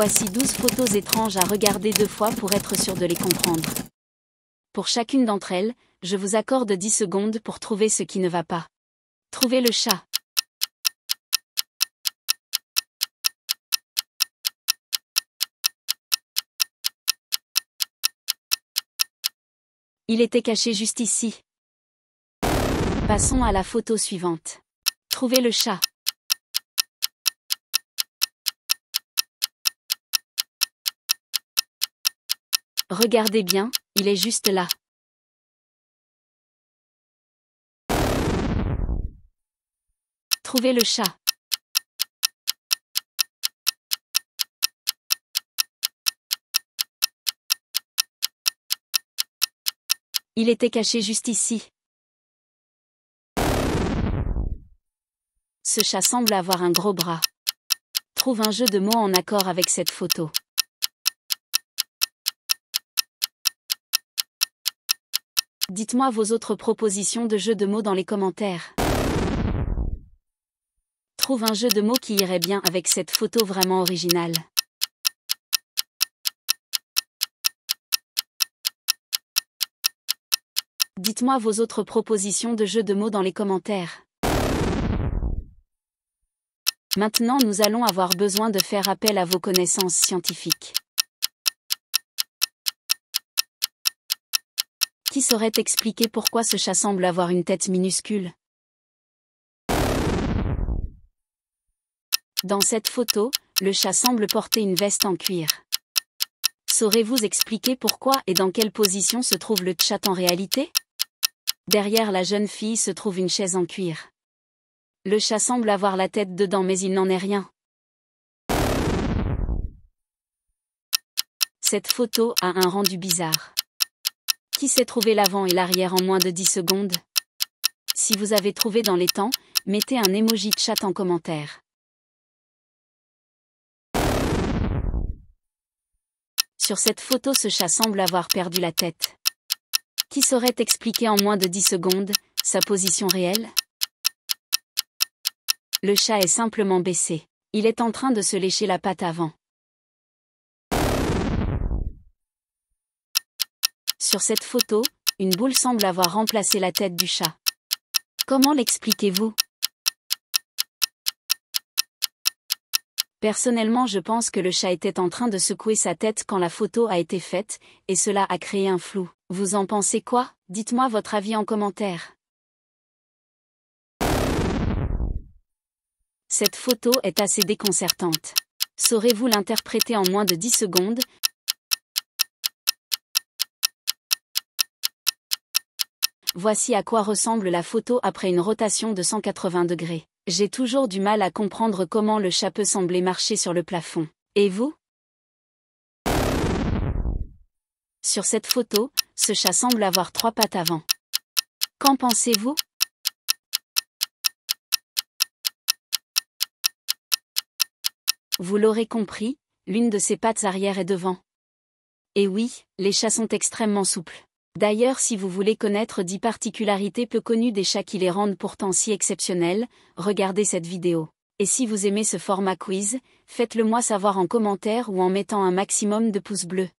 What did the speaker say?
voici 12 photos étranges à regarder deux fois pour être sûr de les comprendre. Pour chacune d'entre elles, je vous accorde 10 secondes pour trouver ce qui ne va pas. Trouvez le chat. Il était caché juste ici. Passons à la photo suivante. Trouvez le chat. Regardez bien, il est juste là. Trouvez le chat. Il était caché juste ici. Ce chat semble avoir un gros bras. Trouve un jeu de mots en accord avec cette photo. Dites-moi vos autres propositions de jeux de mots dans les commentaires. Trouve un jeu de mots qui irait bien avec cette photo vraiment originale. Dites-moi vos autres propositions de jeux de mots dans les commentaires. Maintenant nous allons avoir besoin de faire appel à vos connaissances scientifiques. saurait expliquer pourquoi ce chat semble avoir une tête minuscule Dans cette photo, le chat semble porter une veste en cuir. Saurez-vous expliquer pourquoi et dans quelle position se trouve le chat en réalité Derrière la jeune fille se trouve une chaise en cuir. Le chat semble avoir la tête dedans mais il n'en est rien. Cette photo a un rendu bizarre. Qui s'est trouvé l'avant et l'arrière en moins de 10 secondes Si vous avez trouvé dans les temps, mettez un émoji de chat en commentaire. Sur cette photo, ce chat semble avoir perdu la tête. Qui saurait expliquer en moins de 10 secondes sa position réelle Le chat est simplement baissé. Il est en train de se lécher la patte avant. Sur cette photo, une boule semble avoir remplacé la tête du chat. Comment l'expliquez-vous Personnellement, je pense que le chat était en train de secouer sa tête quand la photo a été faite, et cela a créé un flou. Vous en pensez quoi Dites-moi votre avis en commentaire. Cette photo est assez déconcertante. Saurez-vous l'interpréter en moins de 10 secondes Voici à quoi ressemble la photo après une rotation de 180 degrés. J'ai toujours du mal à comprendre comment le chat peut sembler marcher sur le plafond. Et vous Sur cette photo, ce chat semble avoir trois pattes avant. Qu'en pensez-vous Vous l'aurez compris, l'une de ses pattes arrière est devant. Et oui, les chats sont extrêmement souples. D'ailleurs si vous voulez connaître 10 particularités peu connues des chats qui les rendent pourtant si exceptionnels, regardez cette vidéo. Et si vous aimez ce format quiz, faites-le moi savoir en commentaire ou en mettant un maximum de pouces bleus.